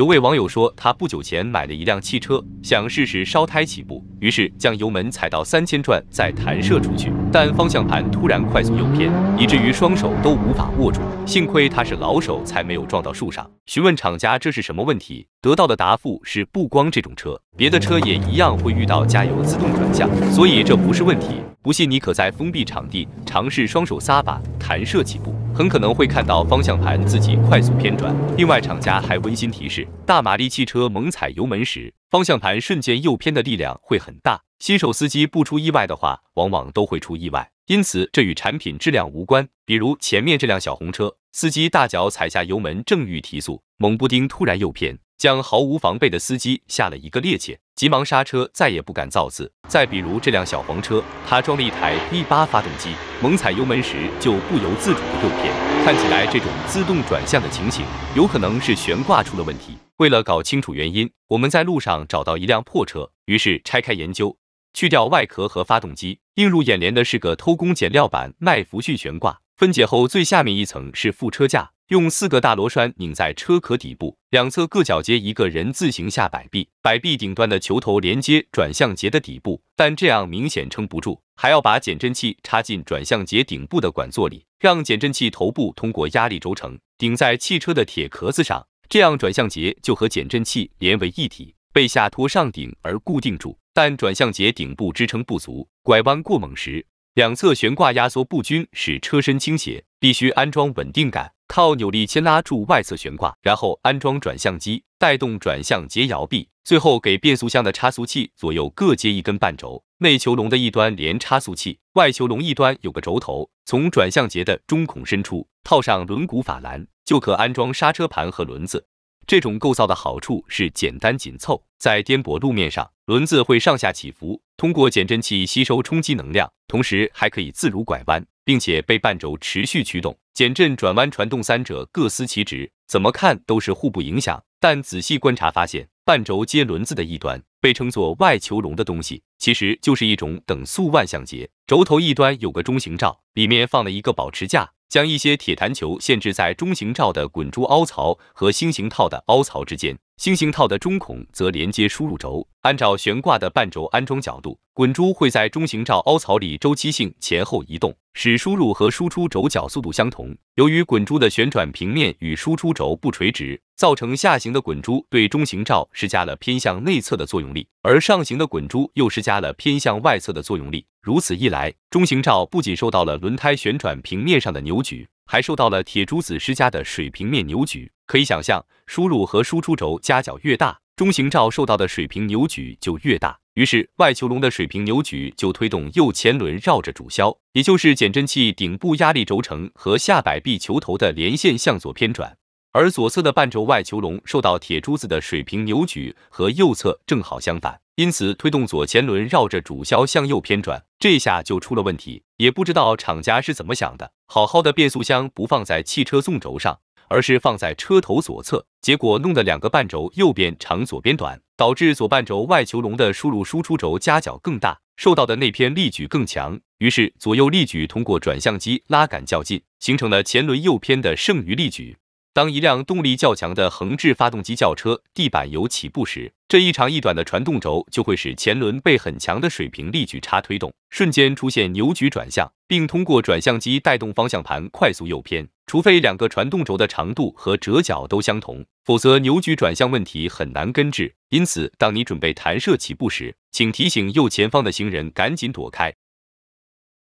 有位网友说，他不久前买了一辆汽车，想试试烧胎起步，于是将油门踩到三千转再弹射出去，但方向盘突然快速右偏，以至于双手都无法握住。幸亏他是老手，才没有撞到树上。询问厂家这是什么问题，得到的答复是不光这种车，别的车也一样会遇到加油自动转向，所以这不是问题。不信你可在封闭场地尝试双手撒把弹射起步，很可能会看到方向盘自己快速偏转。另外，厂家还温馨提示：大马力汽车猛踩油门时，方向盘瞬间右偏的力量会很大。新手司机不出意外的话，往往都会出意外。因此，这与产品质量无关。比如前面这辆小红车，司机大脚踩下油门，正欲提速，猛不丁突然右偏。将毫无防备的司机吓了一个趔趄，急忙刹车，再也不敢造次。再比如这辆小黄车，它装了一台 V8 发动机，猛踩油门时就不由自主的右偏。看起来这种自动转向的情形，有可能是悬挂出了问题。为了搞清楚原因，我们在路上找到一辆破车，于是拆开研究，去掉外壳和发动机，映入眼帘的是个偷工减料版麦弗逊悬挂。分解后，最下面一层是副车架。用四个大螺栓拧在车壳底部，两侧各角接一个人字形下摆臂，摆臂顶端的球头连接转向节的底部。但这样明显撑不住，还要把减震器插进转向节顶部的管座里，让减震器头部通过压力轴承顶在汽车的铁壳子上，这样转向节就和减震器连为一体，被下托上顶而固定住。但转向节顶部支撑不足，拐弯过猛时。两侧悬挂压缩不均，使车身倾斜，必须安装稳定杆，靠扭力牵拉住外侧悬挂，然后安装转向机，带动转向节摇臂，最后给变速箱的差速器左右各接一根半轴，内球笼的一端连差速器，外球笼一端有个轴头，从转向节的中孔伸出，套上轮毂法兰，就可安装刹车盘和轮子。这种构造的好处是简单紧凑，在颠簸路面上，轮子会上下起伏，通过减震器吸收冲击能量，同时还可以自如拐弯，并且被半轴持续驱动。减震、转弯、传动三者各司其职，怎么看都是互不影响。但仔细观察发现，半轴接轮子的一端被称作外球笼的东西，其实就是一种等速万向节。轴头一端有个中型罩，里面放了一个保持架。将一些铁弹球限制在中型罩的滚珠凹槽和星形套的凹槽之间，星形套的中孔则连接输入轴。按照悬挂的半轴安装角度，滚珠会在中型罩凹槽里周期性前后移动，使输入和输出轴角速度相同。由于滚珠的旋转平面与输出轴不垂直，造成下行的滚珠对中型罩施加了偏向内侧的作用力，而上行的滚珠又施加了偏向外侧的作用力。如此一来，中形罩不仅受到了轮胎旋转平面上的扭矩，还受到了铁珠子施加的水平面扭矩。可以想象，输入和输出轴夹角越大，中形罩受到的水平扭矩就越大。于是，外球笼的水平扭矩就推动右前轮绕着主销，也就是减震器顶部压力轴承和下摆臂球头的连线向左偏转。而左侧的半轴外球笼受到铁珠子的水平扭矩和右侧正好相反。因此，推动左前轮绕着主销向右偏转，这下就出了问题。也不知道厂家是怎么想的，好好的变速箱不放在汽车纵轴上，而是放在车头左侧，结果弄得两个半轴右边长，左边短，导致左半轴外球笼的输入输出轴夹角更大，受到的内偏力矩更强。于是左右力矩通过转向机拉杆较劲，形成了前轮右偏的剩余力矩。当一辆动力较强的横置发动机轿车地板油起步时，这一长一短的传动轴就会使前轮被很强的水平力矩差推动，瞬间出现扭矩转向，并通过转向机带动方向盘快速右偏。除非两个传动轴的长度和折角都相同，否则扭矩转向问题很难根治。因此，当你准备弹射起步时，请提醒右前方的行人赶紧躲开。